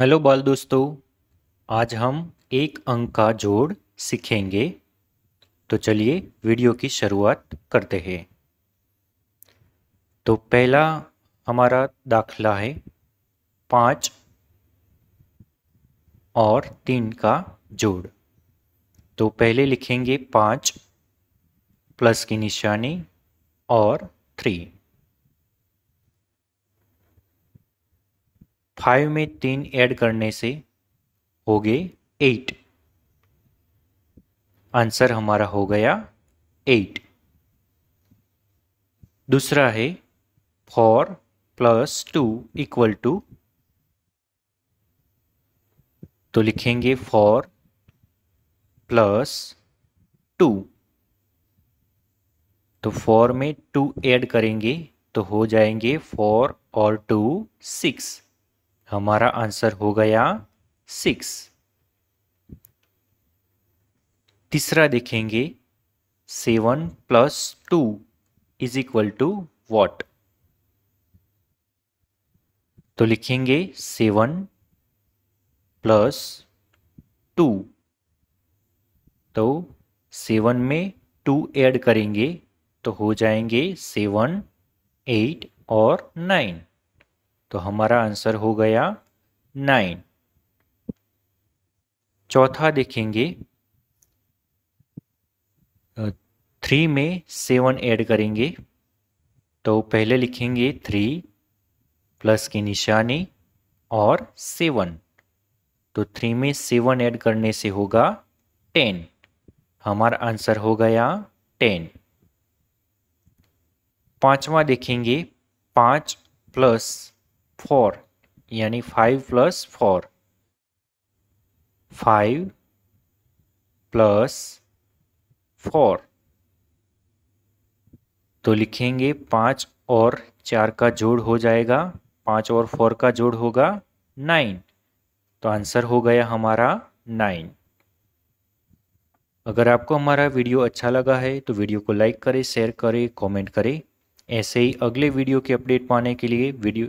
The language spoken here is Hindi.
हेलो बाल दोस्तों आज हम एक अंक का जोड़ सीखेंगे तो चलिए वीडियो की शुरुआत करते हैं तो पहला हमारा दाखला है पाँच और तीन का जोड़ तो पहले लिखेंगे पाँच प्लस की निशानी और थ्री फाइव में तीन ऐड करने से हो गए एट आंसर हमारा हो गया एट दूसरा है four plus two equal to तो लिखेंगे फोर प्लस टू तो फोर में टू ऐड करेंगे तो हो जाएंगे फोर और टू सिक्स हमारा आंसर हो गया सिक्स तीसरा देखेंगे seven plus two is equal to what तो लिखेंगे सेवन प्लस टू तो सेवन में टू ऐड करेंगे तो हो जाएंगे सेवन एट और नाइन तो हमारा आंसर हो गया नाइन चौथा देखेंगे थ्री में सेवन ऐड करेंगे तो पहले लिखेंगे थ्री प्लस की निशानी और सेवन तो थ्री में सेवन ऐड करने से होगा टेन हमारा आंसर हो गया टेन पांचवा देखेंगे पांच प्लस फोर यानी five plus four five plus four तो लिखेंगे पाँच और चार का जोड़ हो जाएगा पाँच और फोर का जोड़ होगा नाइन तो आंसर हो गया हमारा नाइन अगर आपको हमारा वीडियो अच्छा लगा है तो वीडियो को लाइक करें शेयर करें कमेंट करें ऐसे ही अगले वीडियो के अपडेट पाने के लिए वीडियो